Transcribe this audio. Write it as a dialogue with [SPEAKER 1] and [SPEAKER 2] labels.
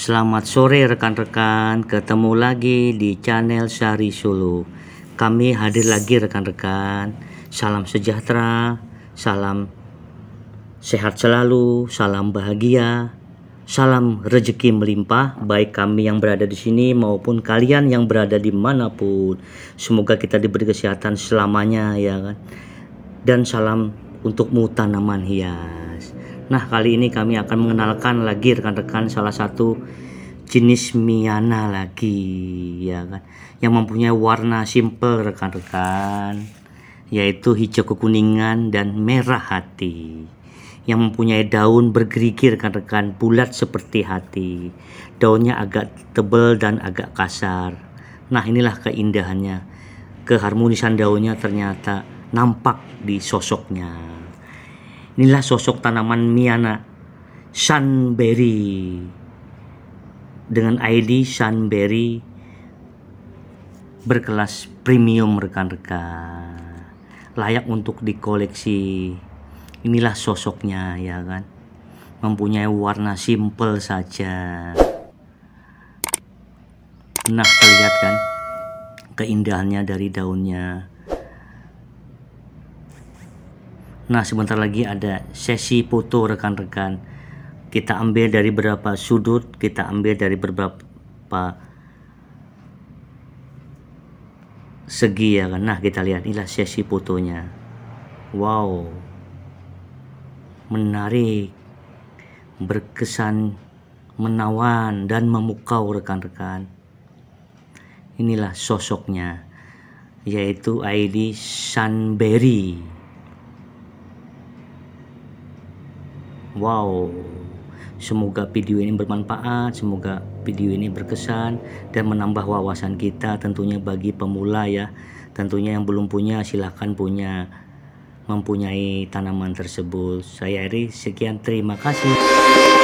[SPEAKER 1] Selamat sore rekan-rekan, ketemu lagi di channel Sari Solo. Kami hadir lagi rekan-rekan. Salam sejahtera, salam sehat selalu, salam bahagia, salam rejeki melimpah baik kami yang berada di sini maupun kalian yang berada di manapun. Semoga kita diberi kesehatan selamanya ya kan. Dan salam untukmu tanaman hias. Nah, kali ini kami akan mengenalkan lagi rekan-rekan salah satu jenis miana lagi ya kan yang mempunyai warna simple rekan-rekan yaitu hijau kekuningan dan merah hati yang mempunyai daun bergerigi rekan-rekan bulat seperti hati daunnya agak tebal dan agak kasar nah inilah keindahannya keharmonisan daunnya ternyata nampak di sosoknya Inilah sosok tanaman Miana Sunberry dengan ID Sunberry berkelas premium rekan-rekan layak untuk dikoleksi inilah sosoknya ya kan mempunyai warna simple saja nah terlihat kan keindahannya dari daunnya Nah, sebentar lagi ada sesi foto rekan-rekan. Kita ambil dari beberapa sudut, kita ambil dari beberapa segi ya kan. Nah, kita lihat inilah sesi fotonya. Wow. Menarik. Berkesan menawan dan memukau rekan-rekan. Inilah sosoknya yaitu ID Sunberry. Wow, semoga video ini bermanfaat, semoga video ini berkesan dan menambah wawasan kita tentunya bagi pemula ya. Tentunya yang belum punya silahkan punya mempunyai tanaman tersebut. Saya Eri, sekian terima kasih.